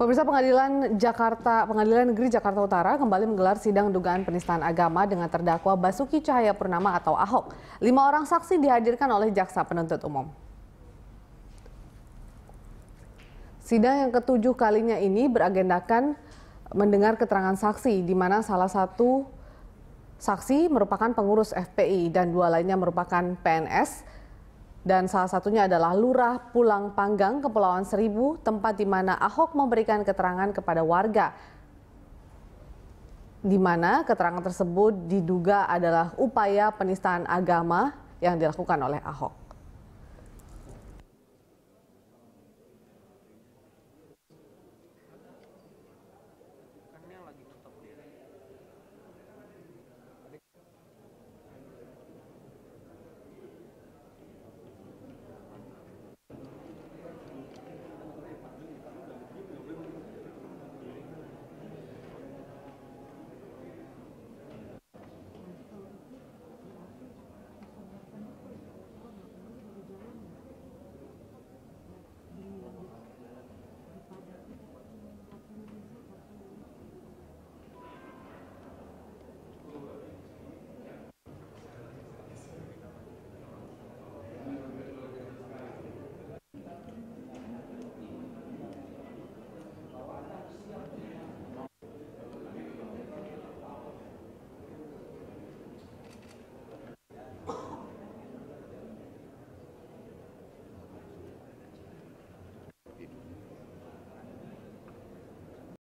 Pemirsa Pengadilan Jakarta, Pengadilan Negeri Jakarta Utara kembali menggelar sidang dugaan penistaan agama dengan terdakwa Basuki Cahaya Purnama atau Ahok. Lima orang saksi dihadirkan oleh jaksa penuntut umum. Sidang yang ketujuh kalinya ini beragendakan mendengar keterangan saksi, di mana salah satu saksi merupakan pengurus FPI dan dua lainnya merupakan PNS dan salah satunya adalah Lurah Pulang Panggang, Kepulauan Seribu, tempat di mana Ahok memberikan keterangan kepada warga. Di mana keterangan tersebut diduga adalah upaya penistaan agama yang dilakukan oleh Ahok.